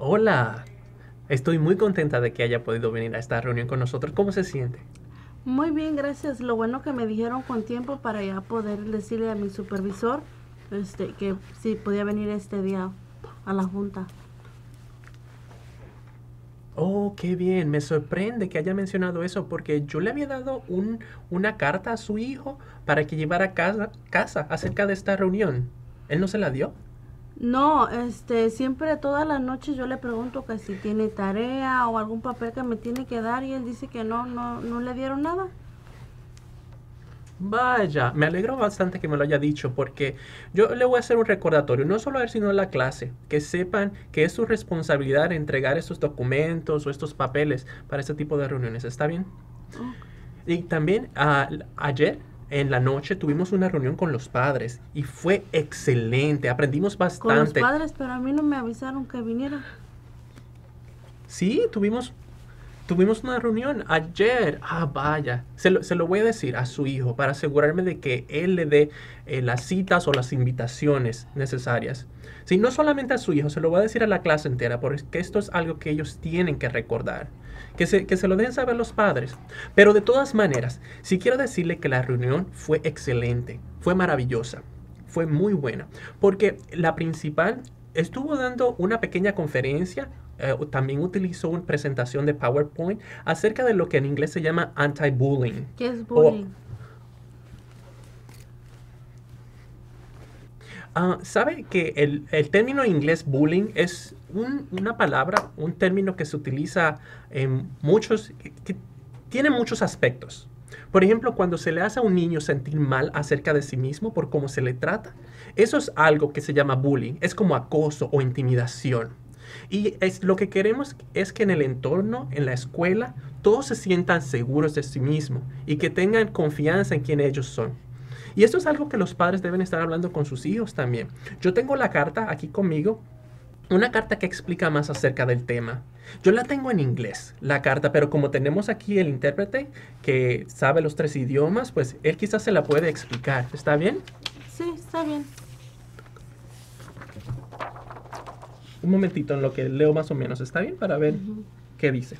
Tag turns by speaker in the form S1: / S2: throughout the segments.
S1: Hola, estoy muy contenta de que haya podido venir a esta reunión con nosotros. ¿Cómo se siente?
S2: Muy bien, gracias. Lo bueno que me dijeron con tiempo para ya poder decirle a mi supervisor este, que si podía venir este día a la junta.
S1: Oh, qué bien. Me sorprende que haya mencionado eso porque yo le había dado un, una carta a su hijo para que llevara a casa, casa acerca de esta reunión. ¿Él no se la dio?
S2: No, este, siempre todas las noches yo le pregunto que si tiene tarea o algún papel que me tiene que dar y él dice que no, no, no le dieron nada.
S1: Vaya, me alegro bastante que me lo haya dicho porque yo le voy a hacer un recordatorio, no solo a él, sino a la clase, que sepan que es su responsabilidad entregar estos documentos o estos papeles para este tipo de reuniones, ¿está bien? Y también ah, ayer en la noche tuvimos una reunión con los padres y fue excelente, aprendimos bastante. Con los padres,
S2: pero a mí no me avisaron que viniera.
S1: Sí, tuvimos, tuvimos una reunión ayer. Ah, vaya. Se lo, se lo, voy a decir a su hijo para asegurarme de que él le dé eh, las citas o las invitaciones necesarias. Si no solamente a su hijo, se lo voy a decir a la clase entera, porque esto es algo que ellos tienen que recordar. Que se, que se lo dejen saber los padres. Pero de todas maneras, si quiero decirle que la reunión fue excelente, fue maravillosa, fue muy buena. Porque la principal estuvo dando una pequeña conferencia eh, también utilizó una presentación de PowerPoint acerca de lo que en inglés se llama anti-bullying.
S2: ¿Qué es bullying?
S1: Ah, ¿Sabe que el, término inglés bullying es una palabra, un término que se utiliza en muchos, que, tiene muchos aspectos? Por ejemplo, cuando se le hace a un niño sentir mal acerca de sí mismo por cómo se le trata, eso es algo que se llama bullying, es como acoso o intimidación. Y es, lo que queremos es que en el entorno, en la escuela, todos se sientan seguros de sí mismos y que tengan confianza en quién ellos son. Y esto es algo que los padres deben estar hablando con sus hijos también. Yo tengo la carta aquí conmigo una carta que explica más acerca del tema. Yo la tengo en inglés, la carta, pero como tenemos aquí el intérprete que sabe los tres idiomas, pues él quizás se la puede explicar. ¿Está bien? Sí, está bien. Un momentito en lo que leo más o menos. ¿Está bien? Para ver qué dice.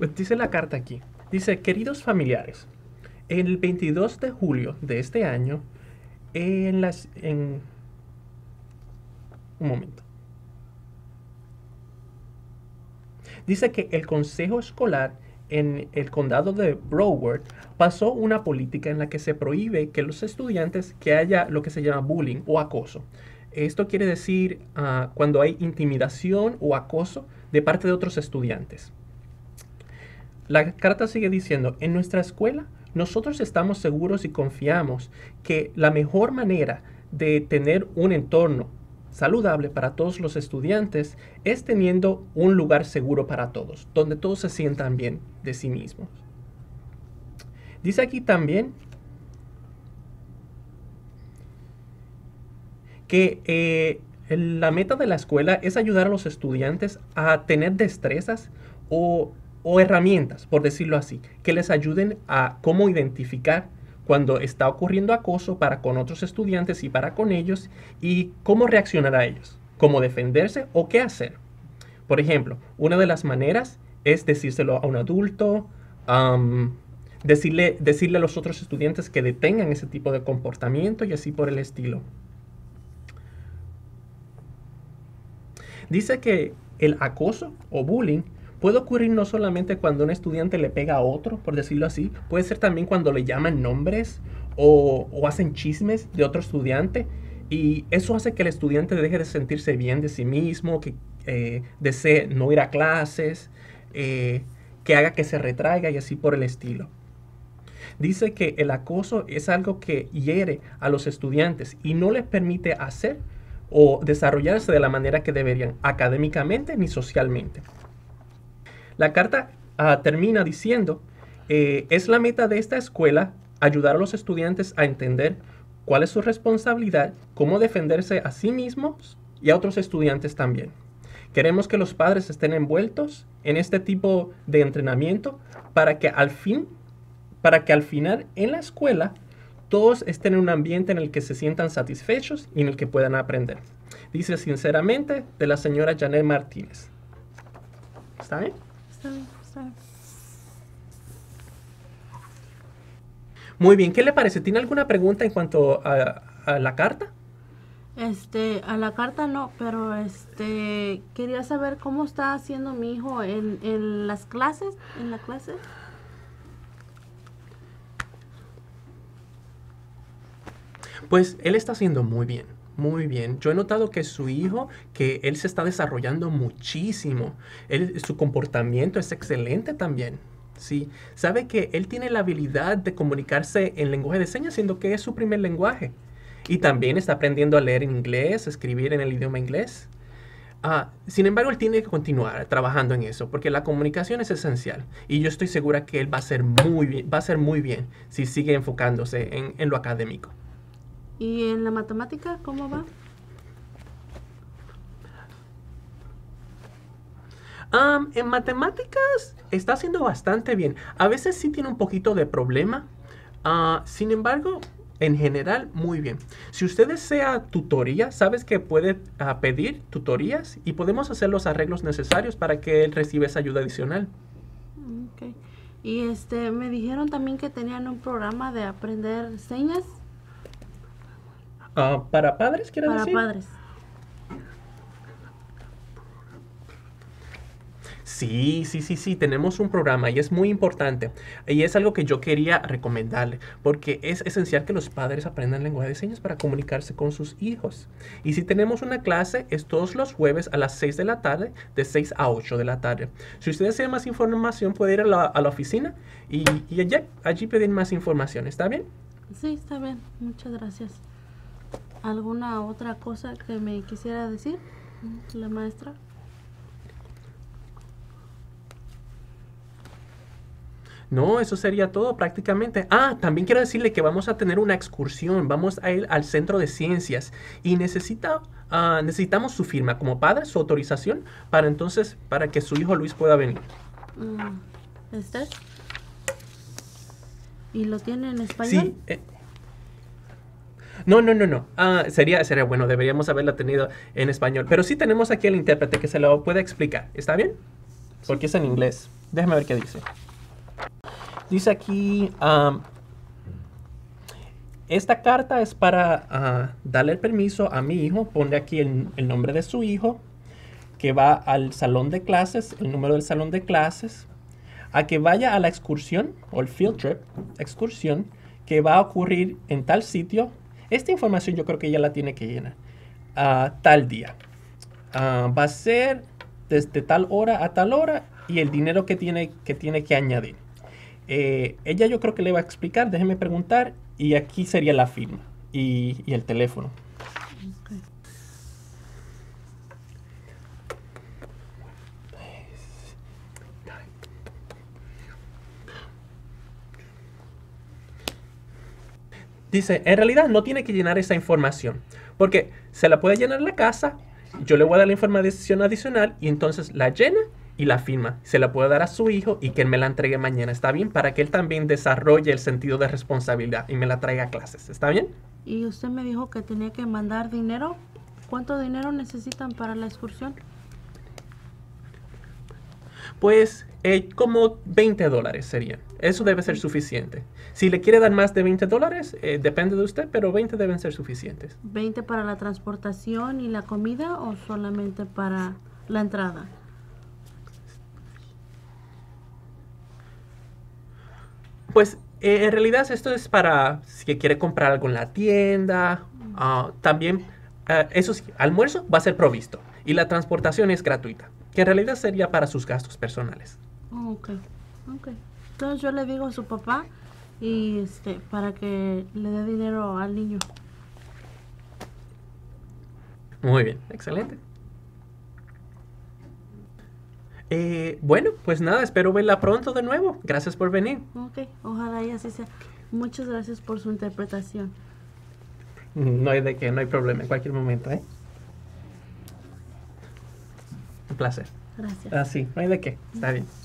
S1: Pues dice la carta aquí. Dice, queridos familiares, el 22 de julio de este año, en las... En... Un momento. Dice que el Consejo Escolar en el condado de Broward pasó una política en la que se prohíbe que los estudiantes que haya lo que se llama bullying o acoso. Esto quiere decir ah, cuando hay intimidación o acoso de parte de otros estudiantes. La carta sigue diciendo, en nuestra escuela nosotros estamos seguros y confiamos que la mejor manera de tener un entorno saludable para todos los estudiantes es teniendo un lugar seguro para todos, donde todos se sientan bien de sí mismos. Dice aquí también que eh, la meta de la escuela es ayudar a los estudiantes a tener destrezas o o herramientas, por decirlo así, que les ayuden a cómo identificar cuando está ocurriendo acoso para con otros estudiantes y para con ellos y cómo reaccionar a ellos, cómo defenderse o qué hacer. Por ejemplo, una de las maneras es decírselo a un adulto, decirle, decirle a los otros estudiantes que detengan ese tipo de comportamiento y así por el estilo. Dice que el acoso o bullying Puede ocurrir no solamente cuando un estudiante le pega a otro, por decirlo así, puede ser también cuando le llaman nombres o, hacen chismes de otro estudiante. Y eso hace que el estudiante deje de sentirse bien de sí mismo, que eh, desee no ir a clases, eh, que haga que se retraiga y así por el estilo. Dice que el acoso es algo que hiere a los estudiantes y no les permite hacer o desarrollarse de la manera que deberían, académicamente ni socialmente. La carta ah, termina diciendo, eh, es la meta de esta escuela ayudar a los estudiantes a entender cuál es su responsabilidad, cómo defenderse a sí mismos y a otros estudiantes también. Queremos que los padres estén envueltos en este tipo de entrenamiento para que al fin, para que al final en la escuela todos estén en un ambiente en el que se sientan satisfechos y en el que puedan aprender. Dice sinceramente de la señora Janet Martínez. ¿Está bien? Muy bien, ¿qué le parece? ¿Tiene alguna pregunta en cuanto a, la carta?
S2: Este, a la carta no, pero este, quería saber cómo está haciendo mi hijo en, en las clases, en la clase.
S1: Pues él está haciendo muy bien. Muy bien. Yo he notado que su hijo, que él se está desarrollando muchísimo. su comportamiento es excelente también. Sí, sabe que él tiene la habilidad de comunicarse en lenguaje de señas, siendo que es su primer lenguaje. Y también está aprendiendo a leer en inglés, a escribir en el idioma inglés. Ah, sin embargo, él tiene que continuar trabajando en eso, porque la comunicación es esencial. Y yo estoy segura que él va a ser muy bien, va a ser muy bien si sigue enfocándose en lo académico.
S2: ¿Y en la matemática cómo va?
S1: Um, en matemáticas está haciendo bastante bien. A veces sí tiene un poquito de problema. Ah, sin embargo, en general, muy bien. Si usted desea tutoría, sabes que puede ah, pedir tutorías y podemos hacer los arreglos necesarios para que él reciba esa ayuda adicional.
S2: Okay. Y este, me dijeron también que tenían un programa de aprender señas.
S1: Ah, ¿Para padres, quieres decir? Para padres. Sí, sí, sí, sí, tenemos un programa y es muy importante. Y es algo que yo quería recomendarle, porque es esencial que los padres aprendan lenguaje de señas para comunicarse con sus hijos. Y si tenemos una clase, es todos los jueves a las 6 de la tarde, de 6 a 8 de la tarde. Si ustedes quieren más información, puede ir a la, oficina y, y allí, allí pedir más información. ¿Está bien? Sí, está
S2: bien. Muchas gracias. ¿Alguna otra cosa que me quisiera decir la maestra?
S1: No, eso sería todo prácticamente. Ah, también quiero decirle que vamos a tener una excursión, vamos a ir al centro de ciencias y necesita, ah, necesitamos su firma como padre, su autorización, para entonces, para que su hijo Luis pueda venir. Mm,
S2: ¿Está? ¿Y lo tiene en español?
S1: Sí. Eh, no, no, no, no. Ah, sería, sería bueno, deberíamos haberlo tenido en español. Pero sí tenemos aquí al intérprete que se lo puede explicar. ¿Está bien? Porque es en inglés. Déjame ver qué dice. Dice aquí, esta carta es para ah, darle el permiso a mi hijo. Pone aquí el nombre de su hijo, que va al salón de clases, el número del salón de clases, a que vaya a la excursión o el field trip, excursión, que va a ocurrir en tal sitio esta información yo creo que ella la tiene que llenar a tal día. Ah, va a ser desde tal hora a tal hora y el dinero que tiene que, tiene que añadir. Eh, ella yo creo que le va a explicar, déjeme preguntar, y aquí sería la firma y, el teléfono. Dice, en realidad no tiene que llenar esa información, porque se la puede llenar la casa, yo le voy a dar la información adicional y entonces la llena y la firma. Se la puede dar a su hijo y que él me la entregue mañana, ¿está bien? Para que él también desarrolle el sentido de responsabilidad y me la traiga a clases, ¿está bien?
S2: Y usted me dijo que tenía que mandar dinero. ¿Cuánto dinero necesitan para la excursión?
S1: pues eh, como 20 dólares serían. Eso debe ser suficiente. Si le quiere dar más de 20 dólares, eh, depende de usted, pero 20 deben ser suficientes.
S2: ¿20 para la transportación y la comida o solamente para la entrada?
S1: Pues eh, en realidad esto es para si quiere comprar algo en la tienda. Ah, también, eso sí, almuerzo va a ser provisto y la transportación es gratuita en realidad sería para sus gastos personales. Oh, ok,
S2: ok. Entonces yo le digo a su papá y este para que le dé dinero al niño.
S1: Muy bien, excelente. Eh, bueno, pues nada, espero verla pronto de nuevo. Gracias por venir.
S2: Ok, ojalá y así sea. Muchas gracias por su interpretación.
S1: No hay de qué, no hay problema en cualquier momento, ¿eh? placer.
S2: Gracias. Así, ah, no hay de qué. Está bien.